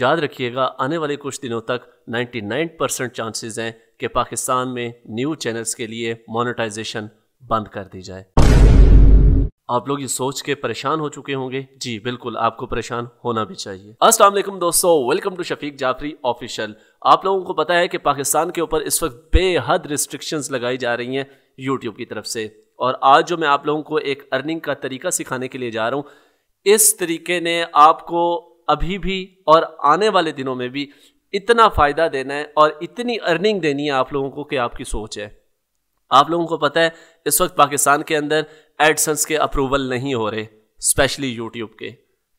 याद रखिएगा आने वाले कुछ दिनों तक 99 परसेंट चांसेज हैं कि पाकिस्तान में न्यू चैनल्स के लिए मोनेटाइजेशन बंद कर दी जाए आप लोग ये सोच के परेशान हो चुके होंगे जी बिल्कुल आपको परेशान होना भी चाहिए अस्सलाम वालेकुम दोस्तों welcome to Shafiq Jafri official आप लोगों को पता है कि पाकिस्तान के ऊपर इस वक्त बेहद रिस्ट्रिक्शंस लगाई जा रही हैं यूट्यूब की तरफ से और आज जो मैं आप लोगों को एक अर्निंग का तरीका सिखाने के लिए जा रहा हूँ इस तरीके ने आपको अभी भी और आने वाले दिनों में भी इतना फ़ायदा देना है और इतनी अर्निंग देनी है आप लोगों को कि आपकी सोच है आप लोगों को पता है इस वक्त पाकिस्तान के अंदर एडसन्स के अप्रूवल नहीं हो रहे स्पेशली यूट्यूब के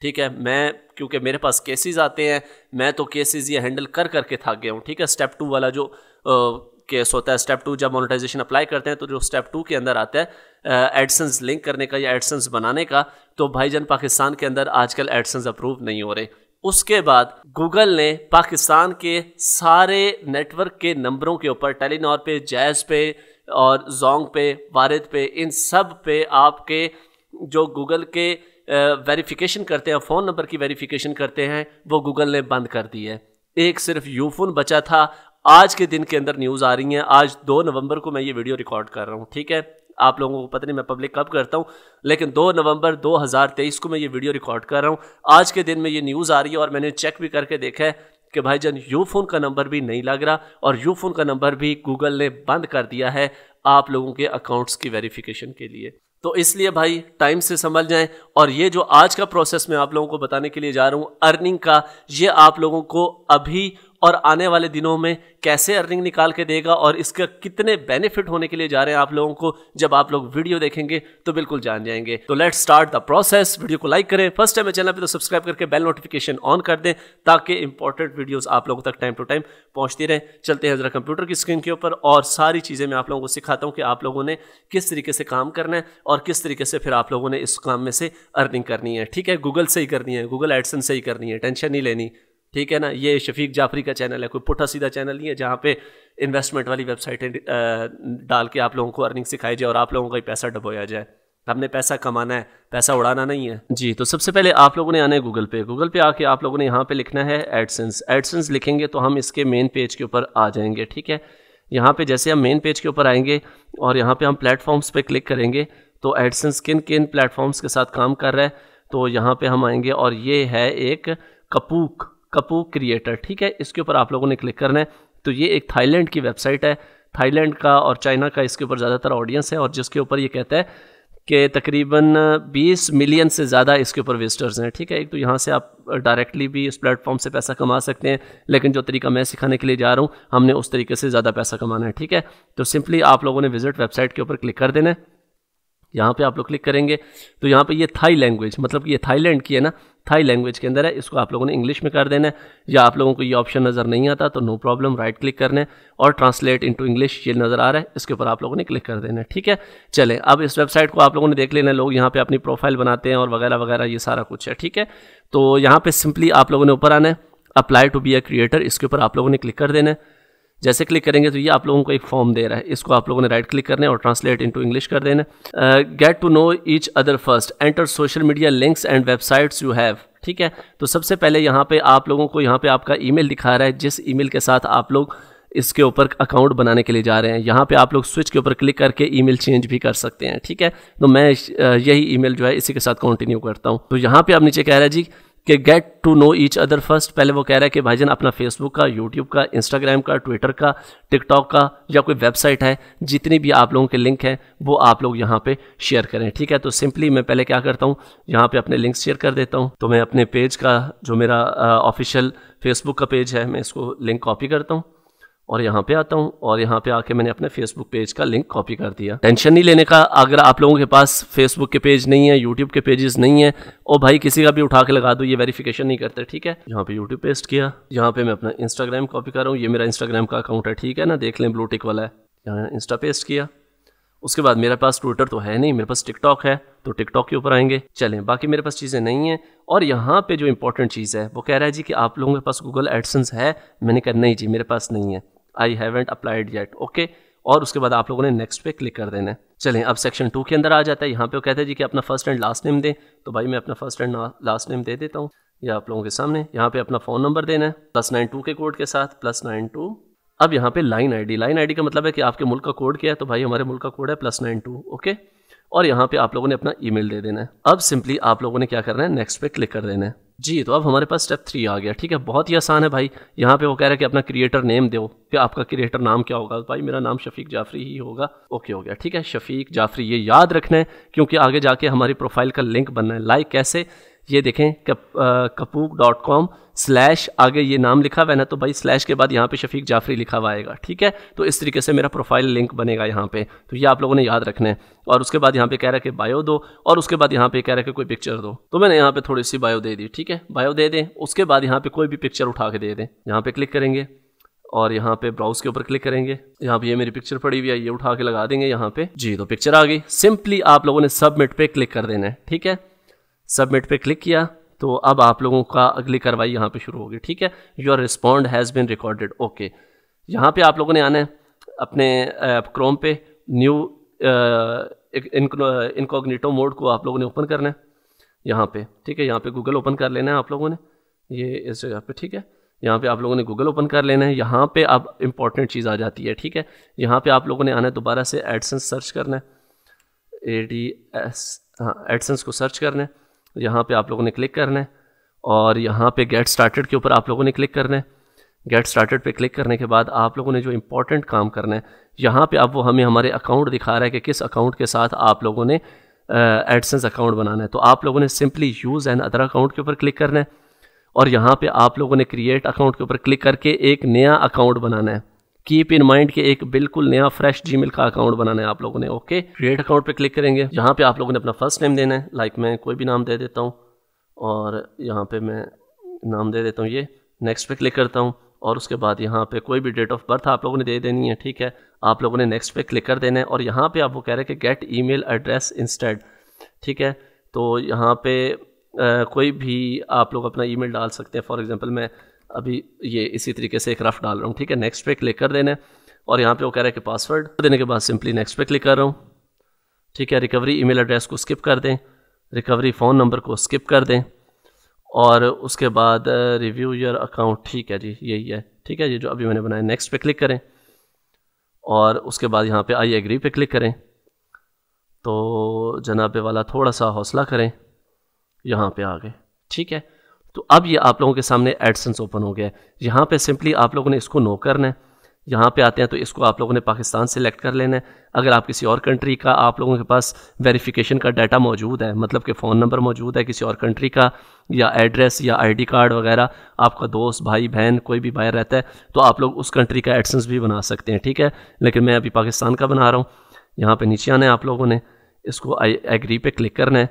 ठीक है मैं क्योंकि मेरे पास केसेस आते हैं मैं तो केसेस ये हैंडल कर करके थक गया हूँ ठीक है स्टेप टू वाला जो केस होता है स्टेप टू जब मोनेटाइजेशन अप्लाई करते हैं तो जो स्टेप टू के अंदर आता है एडसन्स लिंक करने का या एडसन्स बनाने का तो जान पाकिस्तान के अंदर आजकल एडसन्स अप्रूव नहीं हो रहे उसके बाद गूगल ने पाकिस्तान के सारे नेटवर्क के नंबरों के ऊपर टेलीनॉर पे जैज पे और जोंग पे वारद पे इन सब पे आपके जो गूगल के वेरिफिकेशन करते हैं फ़ोन नंबर की वेरिफिकेशन करते हैं वो गूगल ने बंद कर दी है एक सिर्फ यूफोन बचा था आज के दिन के अंदर न्यूज़ आ रही हैं आज दो नवंबर को मैं ये वीडियो रिकॉर्ड कर रहा हूँ ठीक है आप लोगों को पता नहीं मैं पब्लिक कब करता हूँ लेकिन दो नवंबर 2023 को मैं ये वीडियो रिकॉर्ड कर रहा हूँ आज के दिन में ये न्यूज़ आ रही है और मैंने चेक भी करके देखा है कि भाई जान यू फोन का नंबर भी नहीं लग रहा और यू फोन का नंबर भी गूगल ने बंद कर दिया है आप लोगों के अकाउंट्स की वेरिफिकेशन के लिए तो इसलिए भाई टाइम से संभल जाएं और ये जो आज का प्रोसेस मैं आप लोगों को बताने के लिए जा रहा हूँ अर्निंग का ये आप लोगों को अभी और आने वाले दिनों में कैसे अर्निंग निकाल के देगा और इसका कितने बेनिफिट होने के लिए जा रहे हैं आप लोगों को जब आप लोग वीडियो देखेंगे तो बिल्कुल जान जाएंगे तो let start the process video को लाइक करें फर्स्ट टाइम चैनल पर तो सब्सक्राइब करके बेल नोटिफिकेशन ऑन कर दें ताकि इंपॉर्टेंट वीडियोज़ आप लोगों तक टाइम टू टाइम पहुंचती रहें चलते हैं जरा कंप्यूटर की स्क्रीन के ऊपर और सारी चीज़ें मैं आप लोगों को सिखाता हूँ कि आप लोगों ने किस तरीके से काम करना है और किस तरीके से फिर आप लोगों ने इस काम में से अर्निंग करनी है ठीक है गूगल से ही करनी है गूगल एडसन से ही करनी है टेंशन नहीं लेनी ठीक है ना ये शफीक जाफरी का चैनल है कोई पुठा सीधा चैनल नहीं है जहाँ पे इन्वेस्टमेंट वाली वेबसाइटें डाल के आप लोगों को अर्निंग सिखाई जाए और आप लोगों का ही पैसा डबोया जाए हमने पैसा कमाना है पैसा उड़ाना नहीं है जी तो सबसे पहले आप लोगों ने आना है गूगल पे गूगल पे आके आप लोगों ने यहाँ पे लिखना है एडसेंस एडसेंस लिखेंगे तो हम इसके मेन पेज के ऊपर आ जाएंगे ठीक है यहाँ पे जैसे हम मेन पेज के ऊपर आएंगे और यहाँ पे हम प्लेटफॉर्म्स पे क्लिक करेंगे तो एडसेंस किन किन प्लेटफॉर्म्स के साथ काम कर रहा है तो यहाँ पे हम आएंगे और ये है एक कपूक कपू क्रिएटर ठीक है इसके ऊपर आप लोगों ने क्लिक करना है तो ये एक थाईलैंड की वेबसाइट है थाईलैंड का और चाइना का इसके ऊपर ज़्यादातर ऑडियंस है और जिसके ऊपर ये कहता है कि तकरीबन 20 मिलियन से ज़्यादा इसके ऊपर विजिटर्स हैं ठीक है एक तो यहाँ से आप डायरेक्टली भी इस प्लेटफॉर्म से पैसा कमा सकते हैं लेकिन जो तरीका मैं सिखाने के लिए जा रहा हूँ हमने उस तरीके से ज़्यादा पैसा कमाना है ठीक है तो सिंपली आप लोगों ने विजिट वेबसाइट के ऊपर क्लिक कर देना है यहाँ पर आप लोग क्लिक करेंगे तो यहाँ पर ये थाई लैंग्वेज मतलब कि ये थाईलैंड की है ना थाई लैंग्वेज के अंदर है इसको आप लोगों ने इंग्लिश में कर देना है या आप लोगों को ये ऑप्शन नज़र नहीं आता तो नो प्रॉब्लम राइट क्लिक करना है और ट्रांसलेट इंटू इंग्लिश ये नज़र आ रहा है इसके ऊपर आप लोगों ने क्लिक कर देना है ठीक है चले अब इस वेबसाइट को आप लोगों ने देख लेना लोग यहाँ पर अपनी प्रोफाइल बनाते हैं और वगैरह वगैरह ये सारा कुछ है ठीक है तो यहाँ पर सिंपली आप लोगों ने ऊपर आना है apply to be a creator इसके ऊपर आप लोगों ने क्लिक कर देना है जैसे क्लिक करेंगे तो ये आप लोगों को एक फॉर्म दे रहा है इसको आप लोगों ने राइट क्लिक करना है और ट्रांसलेट इनटू इंग्लिश कर देना get to know each other first enter social media links and websites you have ठीक है तो सबसे पहले यहाँ पे आप लोगों को यहाँ पे आपका ईमेल दिखा रहा है जिस ईमेल के साथ आप लोग इसके ऊपर अकाउंट बनाने के लिए जा रहे हैं यहाँ पे आप लोग स्विच के ऊपर क्लिक करके ईमेल चेंज भी कर सकते हैं ठीक है तो मैं यही ईमेल जो है इसी के साथ कंटिन्यू करता हूँ तो यहाँ पे आप नीचे कह रहे हैं जी कि get to know each other first पहले वो कह रहा है कि जान अपना फेसबुक का यूट्यूब का इंस्टाग्राम का ट्विटर का टिकटॉक का या कोई वेबसाइट है जितनी भी आप लोगों के लिंक हैं वो आप लोग यहाँ पे शेयर करें ठीक है तो सिंपली मैं पहले क्या करता हूँ यहाँ पे अपने लिंक शेयर कर देता हूँ तो मैं अपने पेज का जो मेरा ऑफिशियल फेसबुक का पेज है मैं इसको लिंक कॉपी करता हूँ और यहाँ पे आता हूँ और यहाँ पे आके मैंने अपने फेसबुक पेज का लिंक कॉपी कर दिया टेंशन नहीं लेने का अगर आप लोगों के पास फेसबुक के पेज नहीं है यूट्यूब के पेजेस नहीं है ओ भाई किसी का भी उठा के लगा दो ये वेरिफिकेशन नहीं करते ठीक है यहाँ पे यूट्यूब पेस्ट किया यहाँ पे मैं अपना इंस्टाग्राम कॉपी कर रहा हूँ ये मेरा इंस्टाग्राम का अकाउंट है ठीक है ना देख लें ब्लूटिक वाला है यहाँ इंस्टा पेस्ट किया उसके बाद मेरे पास ट्विटर तो है नहीं मेरे पास टिकटॉक है तो टिकटॉक के ऊपर आएंगे चलें बाकी मेरे पास चीज़ें नहीं हैं और यहाँ पे जो इंपॉर्टेंट चीज़ है वो कह रहा है जी कि आप लोगों के पास गूगल एडसन्स है मैंने कहा नहीं जी मेरे पास नहीं है I haven't applied yet okay और उसके बाद आप लोगों ने नेक्स्ट पे क्लिक कर देना है चलें अब सेक्शन टू के अंदर आ जाता है यहाँ पे वो कहते हैं जी कि अपना फर्स्ट एंड लास्ट नेम दें तो भाई मैं अपना फर्स्ट एंड लास्ट नेम दे देता हूँ ये आप लोगों के सामने यहाँ पे अपना फ़ोन नंबर देना है प्लस नाइन टू के कोड के साथ प्लस नाइन टू अब यहाँ पे लाइन आईडी लाइन आईडी का मतलब है कि आपके मुल्क का कोड क्या है तो भाई हमारे मुल्क का कोड है प्लस नाइन टू ओके और यहाँ पे आप लोगों ने अपना ईमेल दे देना है अब सिंपली आप लोगों ने क्या करना है नेक्स्ट पे क्लिक कर देना है जी तो अब हमारे पास स्टेप थ्री आ गया ठीक है बहुत ही आसान है भाई यहाँ पे वो कह रहा है कि अपना क्रिएटर नेम दो कि आपका क्रिएटर नाम क्या होगा भाई मेरा नाम शफीक जाफरी ही होगा ओके हो गया ठीक है शफीक जाफरी ये याद रखना है क्योंकि आगे जाके हमारी प्रोफाइल का लिंक बनना है लाइक कैसे ये देखें कप, कपूक डॉट कॉम स्लैश आगे ये नाम लिखा हुआ है ना तो भाई स्लैश के बाद यहाँ पे शफीक जाफरी लिखा हुआ आएगा ठीक है तो इस तरीके से मेरा प्रोफाइल लिंक बनेगा यहाँ पे तो ये आप लोगों ने याद रखना है और उसके बाद यहाँ पे कह रहा है कि बायो दो और उसके बाद यहाँ पे कह रहा है कि कोई पिक्चर दो तो मैंने यहाँ पे थोड़ी सी बायो दे दी ठीक है बायो दे दें उसके बाद यहाँ पे कोई भी पिक्चर उठा के दे दें यहाँ पे क्लिक करेंगे और यहाँ पे ब्राउज के ऊपर क्लिक करेंगे यहाँ पे ये मेरी पिक्चर पड़ी हुई है ये उठा के लगा देंगे यहाँ पे जी तो पिक्चर आ गई सिंपली आप लोगों ने सबमिट पे क्लिक कर देना है ठीक है सबमिट पे क्लिक किया तो अब आप लोगों का अगली कार्रवाई यहाँ पे शुरू होगी ठीक है your respond has been recorded okay यहाँ पे आप लोगों ने आना है अपने क्रोम पे न्यू इनकोगनीटो मोड को आप लोगों ने ओपन करना है यहाँ पे ठीक है यहाँ पे गूगल ओपन कर लेना है आप लोगों ने ये इस जगह पे ठीक है यहाँ पे आप लोगों ने गूगल ओपन कर लेना है यहाँ पे अब इम्पॉर्टेंट चीज़ आ जाती है ठीक है यहाँ पे आप लोगों ने आना है दोबारा से एडसेंस सर्च करना है ए डी एस हाँ एडसेंस को सर्च करना है तो यहाँ पे आप लोगों ने क्लिक करना है और यहाँ पे गेट स्टार्टेड के ऊपर आप लोगों ने क्लिक करना है गेट स्टार्टेड पे क्लिक करने के बाद आप लोगों ने जो इम्पोर्टेंट काम करना है यहाँ पे अब वो हमें हमारे अकाउंट दिखा रहा है कि किस अकाउंट के साथ आप लोगों ने एडसेंस अकाउंट बनाना है तो आप लोगों ने simply use and other account के ऊपर क्लिक करना है और यहाँ पर आप लोगों ने क्रिएट अकाउंट के ऊपर क्लिक करके एक नया अकाउंट बनाना है कीप इन माइंड के एक बिल्कुल नया फ्रेश जी का अकाउंट बनाना है आप लोगों ने ओके क्रिएट अकाउंट पे क्लिक करेंगे यहाँ पे आप लोगों ने अपना फर्स्ट नेम देना है लाइक मैं कोई भी नाम दे देता हूँ और यहाँ पे मैं नाम दे देता हूँ ये नेक्स्ट पे क्लिक करता हूँ और उसके बाद यहाँ पे कोई भी डेट ऑफ बर्थ आप लोगों ने दे देनी है ठीक है आप लोगों ने नेक्स्ट पे क्लिक कर देना है और यहाँ पे आप वो कह रहे हैं कि गेट ईमेल एड्रेस इंस्टेड ठीक है तो यहाँ पे आ, कोई भी आप लोग अपना ईमेल डाल सकते हैं फॉर एग्जांपल मैं अभी ये इसी तरीके से एक रफ डाल रहा हूँ ठीक है नेक्स्ट पे क्लिक कर देना और यहाँ पे वो कह रहा है कि पासवर्ड देने के बाद सिंपली नेक्स्ट पे क्लिक कर रहा हूँ ठीक है रिकवरी ईमेल एड्रेस को स्किप कर दें रिकवरी फ़ोन नंबर को स्किप कर दें और उसके बाद रिव्यू योर अकाउंट ठीक है जी यही है ठीक है ये जो अभी मैंने बनाया नेक्स्ट पे क्लिक करें और उसके बाद यहाँ पे आई एग्री पे क्लिक करें तो जनाबे वाला थोड़ा सा हौसला करें यहाँ पे आ गए ठीक है तो अब ये आप लोगों के सामने एडसेंस ओपन हो गया है यहाँ पर सिंपली आप लोगों ने इसको नो करना है यहाँ पे आते हैं तो इसको आप लोगों ने पाकिस्तान सेलेक्ट कर लेना है अगर आप किसी और कंट्री का आप लोगों के पास वेरिफिकेशन का डाटा मौजूद है मतलब कि फ़ोन नंबर मौजूद है किसी और कंट्री का या एड्रेस या आईडी कार्ड वगैरह आपका दोस्त भाई बहन कोई भी बाहर रहता है तो आप लोग उस कंट्री का एडसेंस भी बना सकते हैं ठीक है लेकिन मैं अभी पाकिस्तान का बना रहा हूँ यहाँ पर नीचे आना है आप लोगों ने इसको एग्री पे क्लिक करना है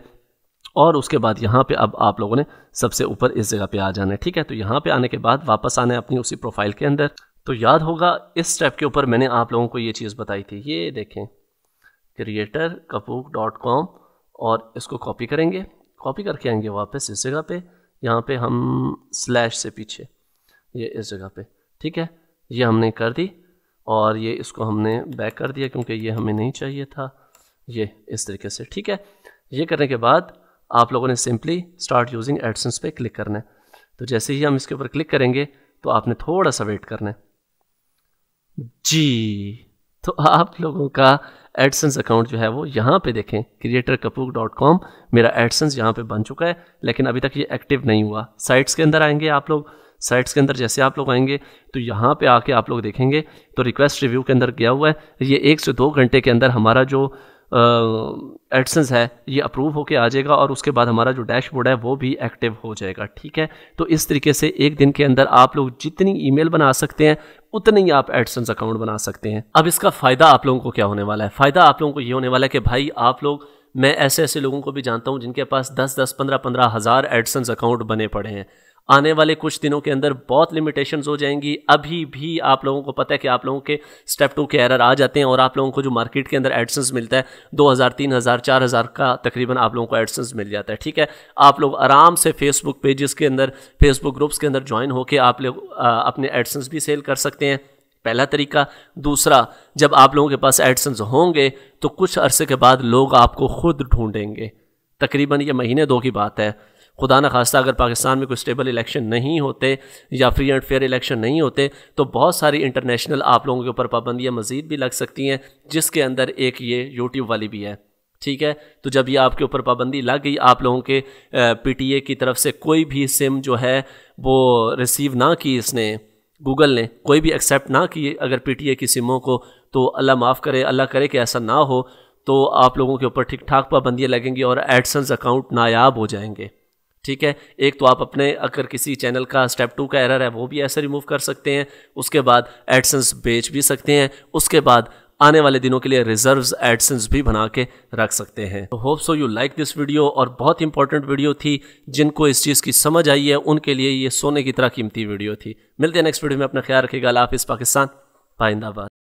और उसके बाद यहाँ पे अब आप लोगों ने सबसे ऊपर इस जगह पे आ जाना है ठीक है तो यहाँ पे आने के बाद वापस आना है अपनी उसी प्रोफाइल के अंदर तो याद होगा इस स्टेप के ऊपर मैंने आप लोगों को ये चीज़ बताई थी ये देखें क्रिएटर कपूक डॉट कॉम और इसको कॉपी करेंगे कॉपी करके आएंगे वापस इस जगह पे यहाँ पे हम स्लैश से पीछे ये इस जगह पे ठीक है ये हमने कर दी और ये इसको हमने बैक कर दिया क्योंकि ये हमें नहीं चाहिए था ये इस तरीके से ठीक है ये करने के बाद आप लोगों ने सिंपली स्टार्ट यूजिंग एडसेंस पे क्लिक करना है तो जैसे ही हम इसके ऊपर क्लिक करेंगे तो आपने थोड़ा सा वेट करना है जी तो आप लोगों का एडसेंस अकाउंट जो है वो यहाँ पे देखें क्रिएटर कपूक डॉट कॉम मेरा एडसेंस यहाँ पे बन चुका है लेकिन अभी तक ये एक्टिव नहीं हुआ साइट्स के अंदर आएंगे आप लोग साइट्स के अंदर जैसे आप लोग आएंगे तो यहाँ पे आके आप लोग देखेंगे तो रिक्वेस्ट रिव्यू के अंदर गया हुआ है ये एक से दो घंटे के अंदर हमारा जो एडसेंस है ये अप्रूव होके आ जाएगा और उसके बाद हमारा जो डैशबोर्ड है वो भी एक्टिव हो जाएगा ठीक है तो इस तरीके से एक दिन के अंदर आप लोग जितनी ईमेल बना सकते हैं उतने ही आप एडसेंस अकाउंट बना सकते हैं अब इसका फ़ायदा आप लोगों को क्या होने वाला है फ़ायदा आप लोगों को ये होने वाला है कि भाई आप लोग मैं ऐसे ऐसे लोगों को भी जानता हूँ जिनके पास दस दस पंद्रह पंद्रह हज़ार एडसेंस अकाउंट बने पड़े हैं आने वाले कुछ दिनों के अंदर बहुत लिमिटेशन हो जाएंगी अभी भी आप लोगों को पता है कि आप लोगों के स्टेप टू के एरर आ जाते हैं और आप लोगों को जो मार्केट के अंदर एडसेंस मिलता है दो हज़ार तीन हज़ार चार हज़ार का तकरीबन आप लोगों को एडसेंस मिल जाता है ठीक है आप लोग आराम से फेसबुक पेजेस के अंदर फेसबुक ग्रुप्स के अंदर ज्वाइन होकर आप लोग अपने एडसेंस भी सेल कर सकते हैं पहला तरीका दूसरा जब आप लोगों के पास एडसन्स होंगे तो कुछ अरसे के बाद लोग आपको खुद ढूंढेंगे तकरीबन ये महीने दो की बात है खुदा न खास्ता अगर पाकिस्तान में कोई स्टेबल इलेक्शन नहीं होते या फ्री एंड फेयर इलेक्शन नहीं होते तो बहुत सारी इंटरनेशनल आप लोगों के ऊपर पाबंदियाँ मज़ीद भी लग सकती हैं जिसके अंदर एक ये यूट्यूब वाली भी है ठीक है तो जब ये आपके ऊपर पाबंदी लग गई आप लोगों के पीटीए की तरफ से कोई भी सिम जो है वो रिसीव ना की इसने गूगल ने कोई भी एक्सेप्ट ना किए अगर पीटीए की सिमों को तो अल्लाह माफ़ करे अल्लाह करे कि ऐसा ना हो तो आप लोगों के ऊपर ठीक ठाक पाबंदियाँ लगेंगी और एडसन्स अकाउंट नायाब हो जाएंगे ठीक है एक तो आप अपने अगर किसी चैनल का स्टेप टू का एरर है वो भी ऐसे रिमूव कर सकते हैं उसके बाद एडसेंस बेच भी सकते हैं उसके बाद आने वाले दिनों के लिए रिजर्व्स एडसेंस भी बना के रख सकते हैं तो hope so you like this video और बहुत इंपॉर्टेंट वीडियो थी जिनको इस चीज़ की समझ आई है उनके लिए ये सोने की तरह कीमती वीडियो थी मिलते हैं नेक्स्ट वीडियो में अपना ख्याल रखिएगा इस पाकिस्तान पाइंदाबाद